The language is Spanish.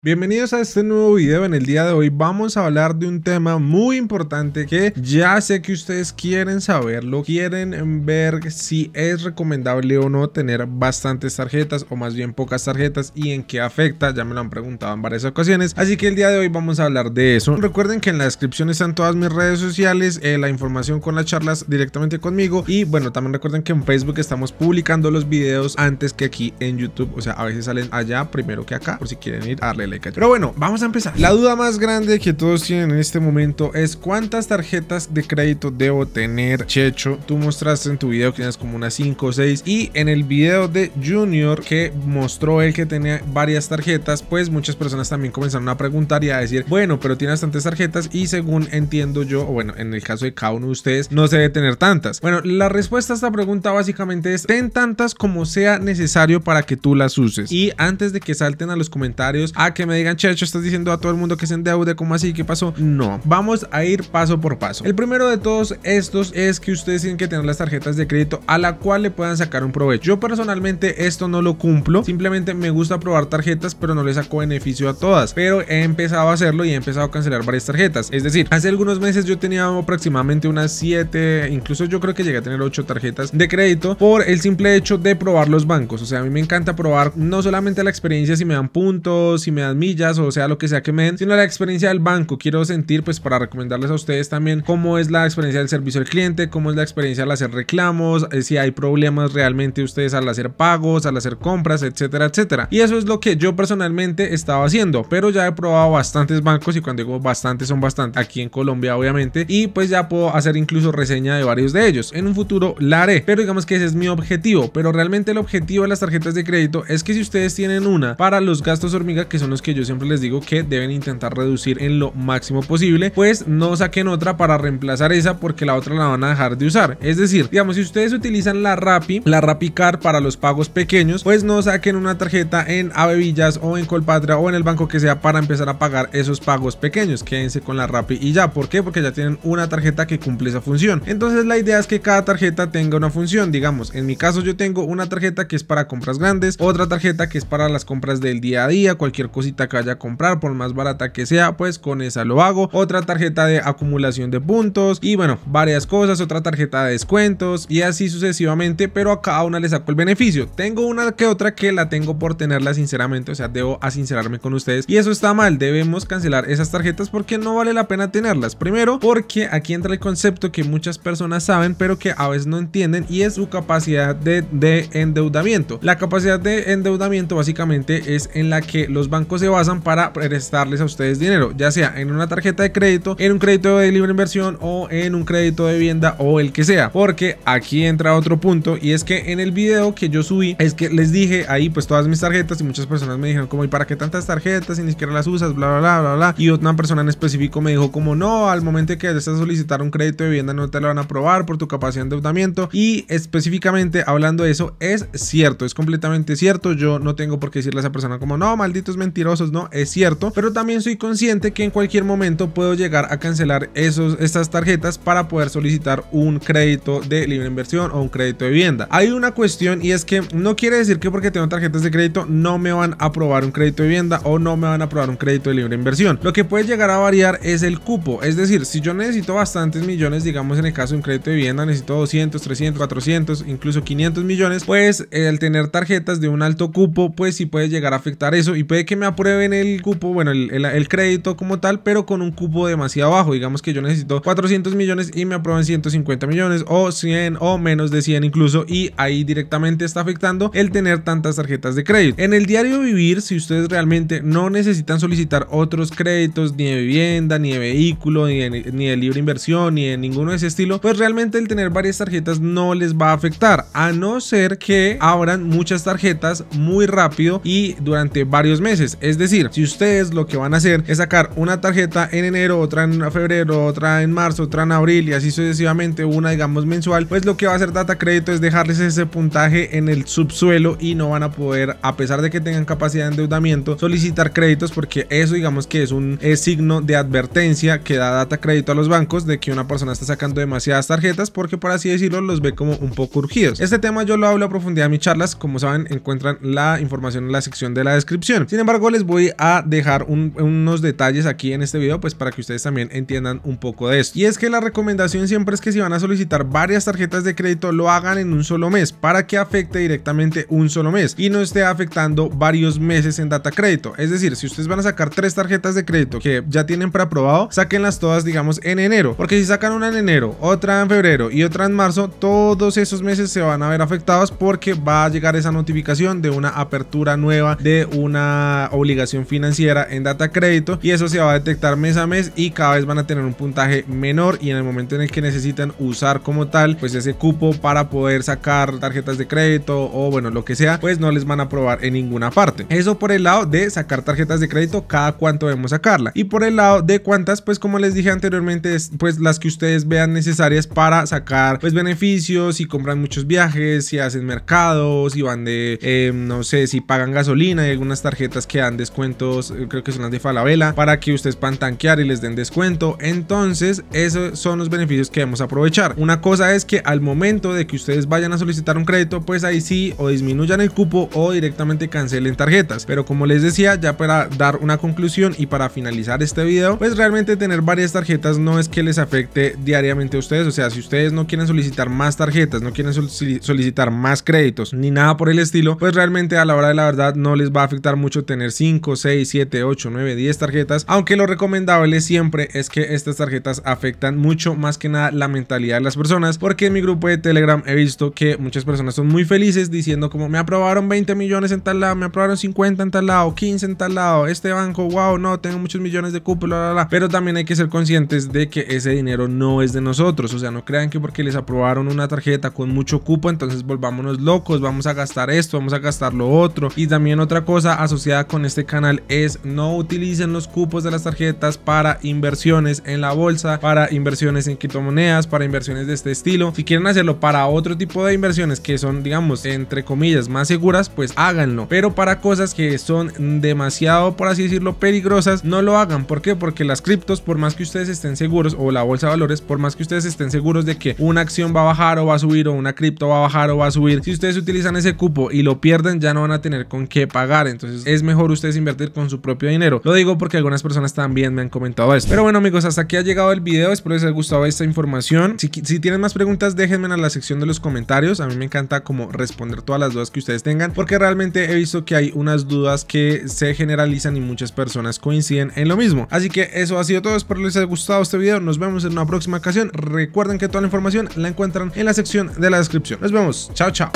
Bienvenidos a este nuevo video, en el día de hoy vamos a hablar de un tema muy importante que ya sé que ustedes quieren saberlo, quieren ver si es recomendable o no tener bastantes tarjetas o más bien pocas tarjetas y en qué afecta, ya me lo han preguntado en varias ocasiones, así que el día de hoy vamos a hablar de eso. Recuerden que en la descripción están todas mis redes sociales, eh, la información con las charlas directamente conmigo y bueno, también recuerden que en Facebook estamos publicando los videos antes que aquí en YouTube, o sea, a veces salen allá primero que acá, por si quieren ir a darle pero bueno, vamos a empezar. La duda más grande que todos tienen en este momento es cuántas tarjetas de crédito debo tener, Checho. Tú mostraste en tu video que tienes como unas 5 o 6 y en el video de Junior que mostró él que tenía varias tarjetas, pues muchas personas también comenzaron a preguntar y a decir, bueno, pero tienes tantas tarjetas y según entiendo yo, o bueno, en el caso de cada uno de ustedes, no se debe tener tantas. Bueno, la respuesta a esta pregunta básicamente es, ten tantas como sea necesario para que tú las uses. Y antes de que salten a los comentarios a que me digan, Checho, estás diciendo a todo el mundo que se endeude, ¿cómo así? ¿Qué pasó? No, vamos a ir paso por paso. El primero de todos estos es que ustedes tienen que tener las tarjetas de crédito a la cual le puedan sacar un provecho. Yo personalmente esto no lo cumplo, simplemente me gusta probar tarjetas, pero no le saco beneficio a todas. Pero he empezado a hacerlo y he empezado a cancelar varias tarjetas. Es decir, hace algunos meses yo tenía aproximadamente unas 7, incluso yo creo que llegué a tener 8 tarjetas de crédito por el simple hecho de probar los bancos. O sea, a mí me encanta probar no solamente la experiencia si me dan puntos, si me dan millas o sea lo que sea que me den, sino la experiencia del banco. Quiero sentir pues para recomendarles a ustedes también cómo es la experiencia del servicio al cliente, cómo es la experiencia al hacer reclamos, eh, si hay problemas realmente ustedes al hacer pagos, al hacer compras, etcétera, etcétera. Y eso es lo que yo personalmente estaba haciendo, pero ya he probado bastantes bancos y cuando digo bastantes son bastantes aquí en Colombia obviamente y pues ya puedo hacer incluso reseña de varios de ellos. En un futuro la haré, pero digamos que ese es mi objetivo, pero realmente el objetivo de las tarjetas de crédito es que si ustedes tienen una para los gastos hormiga que son los que yo siempre les digo que deben intentar reducir en lo máximo posible, pues no saquen otra para reemplazar esa porque la otra la van a dejar de usar. Es decir, digamos, si ustedes utilizan la Rappi, la Rappi para los pagos pequeños, pues no saquen una tarjeta en Avevillas o en Colpatria o en el banco que sea para empezar a pagar esos pagos pequeños. Quédense con la Rappi y ya. ¿Por qué? Porque ya tienen una tarjeta que cumple esa función. Entonces la idea es que cada tarjeta tenga una función. Digamos, en mi caso yo tengo una tarjeta que es para compras grandes, otra tarjeta que es para las compras del día a día, cualquier cosa que vaya a comprar, por más barata que sea, pues con esa lo hago. Otra tarjeta de acumulación de puntos y bueno, varias cosas, otra tarjeta de descuentos y así sucesivamente, pero a cada una le saco el beneficio. Tengo una que otra que la tengo por tenerla sinceramente, o sea, debo sincerarme con ustedes y eso está mal, debemos cancelar esas tarjetas porque no vale la pena tenerlas. Primero, porque aquí entra el concepto que muchas personas saben, pero que a veces no entienden y es su capacidad de endeudamiento. La capacidad de endeudamiento básicamente es en la que los bancos se basan para prestarles a ustedes dinero, ya sea en una tarjeta de crédito, en un crédito de libre inversión o en un crédito de vivienda o el que sea. Porque aquí entra otro punto y es que en el video que yo subí es que les dije ahí pues todas mis tarjetas y muchas personas me dijeron como ¿y para qué tantas tarjetas y ni siquiera las usas? Bla, bla, bla, bla, bla. Y otra persona en específico me dijo como no, al momento que deseas solicitar un crédito de vivienda no te lo van a aprobar por tu capacidad de endeudamiento y específicamente hablando de eso es cierto, es completamente cierto. Yo no tengo por qué decirle a esa persona como no, maldito es mentira ¿no? Es cierto, pero también soy consciente que en cualquier momento puedo llegar a cancelar esos, estas tarjetas para poder solicitar un crédito de libre inversión o un crédito de vivienda. Hay una cuestión y es que no quiere decir que porque tengo tarjetas de crédito no me van a aprobar un crédito de vivienda o no me van a aprobar un crédito de libre inversión. Lo que puede llegar a variar es el cupo, es decir, si yo necesito bastantes millones, digamos en el caso de un crédito de vivienda necesito 200, 300, 400, incluso 500 millones, pues el tener tarjetas de un alto cupo, pues sí puede llegar a afectar eso y puede que me aprueben el cupo, bueno, el, crédito como tal, pero con un cupo demasiado bajo. Digamos que yo necesito 400 millones y me aprueban 150 millones o 100 o menos de 100 incluso y ahí directamente está afectando el tener tantas tarjetas de crédito. En el diario vivir, si ustedes realmente no necesitan solicitar otros créditos ni de vivienda, ni de vehículo, ni de, ni de libre inversión, ni de ninguno de ese estilo, pues realmente el tener varias tarjetas no les va a afectar, a no ser que abran muchas tarjetas muy rápido y durante varios meses. Es decir, si ustedes lo que van a hacer es sacar una tarjeta en enero, otra en febrero, otra en marzo, otra en abril y así sucesivamente, una digamos mensual, pues lo que va a hacer Data Crédito es dejarles ese puntaje en el subsuelo y no van a poder, a pesar de que tengan capacidad de endeudamiento, solicitar créditos porque eso digamos que es un signo de advertencia que da Data Crédito a los bancos de que una persona está sacando demasiadas tarjetas porque por así decirlo los ve como un poco urgidos. Este tema yo lo hablo a profundidad en mis charlas, como saben encuentran la información en la sección de la descripción. Sin embargo, les voy a dejar unos detalles aquí en este video pues para que ustedes también entiendan un poco de esto. Y es que la recomendación siempre es que si van a solicitar varias tarjetas de crédito lo hagan en un solo mes para que afecte directamente un solo mes y no esté afectando varios meses en data crédito. Es decir, si ustedes van a sacar tres tarjetas de crédito que ya tienen preaprobado, sáquenlas todas digamos en enero. Porque si sacan una en enero, otra en febrero y otra en marzo, todos esos meses se van a ver afectados porque va a llegar esa notificación de una apertura nueva de una obligación financiera en data crédito y eso se va a detectar mes a mes y cada vez van a tener un puntaje menor y en el momento en el que necesitan usar como tal pues ese cupo para poder sacar tarjetas de crédito o bueno lo que sea pues no les van a aprobar en ninguna parte eso por el lado de sacar tarjetas de crédito cada cuánto debemos sacarla y por el lado de cuántas pues como les dije anteriormente es pues las que ustedes vean necesarias para sacar pues beneficios si compran muchos viajes si hacen mercados y van de eh, no sé si pagan gasolina y algunas tarjetas que descuentos, eh, creo que son las de Falabella, para que ustedes puedan tanquear y les den descuento. Entonces, esos son los beneficios que debemos aprovechar. Una cosa es que al momento de que ustedes vayan a solicitar un crédito, pues ahí sí o disminuyan el cupo o directamente cancelen tarjetas. Pero como les decía, ya para dar una conclusión y para finalizar este video, pues realmente tener varias tarjetas no es que les afecte diariamente a ustedes. O sea, si ustedes no quieren solicitar más tarjetas, no quieren solicitar más créditos ni nada por el estilo, pues realmente a la hora de la verdad no les va a afectar mucho tener 5, 6, 7, 8, 9, 10 tarjetas, aunque lo recomendable siempre es que estas tarjetas afectan mucho más que nada la mentalidad de las personas, porque en mi grupo de Telegram he visto que muchas personas son muy felices diciendo como me aprobaron 20 millones en tal lado, me aprobaron 50 en tal lado, 15 en tal lado, este banco, wow, no, tengo muchos millones de cupo, pero también hay que ser conscientes de que ese dinero no es de nosotros, o sea, no crean que porque les aprobaron una tarjeta con mucho cupo, entonces volvámonos locos, vamos a gastar esto, vamos a gastar lo otro, y también otra cosa asociada con este canal es no utilicen los cupos de las tarjetas para inversiones en la bolsa, para inversiones en criptomonedas, para inversiones de este estilo. Si quieren hacerlo para otro tipo de inversiones que son, digamos, entre comillas, más seguras, pues háganlo. Pero para cosas que son demasiado, por así decirlo, peligrosas, no lo hagan. ¿Por qué? Porque las criptos, por más que ustedes estén seguros, o la bolsa de valores, por más que ustedes estén seguros de que una acción va a bajar o va a subir, o una cripto va a bajar o va a subir, si ustedes utilizan ese cupo y lo pierden, ya no van a tener con qué pagar. Entonces es mejor ustedes invertir con su propio dinero. Lo digo porque algunas personas también me han comentado esto. Pero bueno amigos, hasta aquí ha llegado el video. Espero les haya gustado esta información. Si, tienen más preguntas, déjenme en la sección de los comentarios. A mí me encanta como responder todas las dudas que ustedes tengan porque realmente he visto que hay unas dudas que se generalizan y muchas personas coinciden en lo mismo. Así que eso ha sido todo. Espero les haya gustado este video. Nos vemos en una próxima ocasión. Recuerden que toda la información la encuentran en la sección de la descripción. Nos vemos. Chao, chao.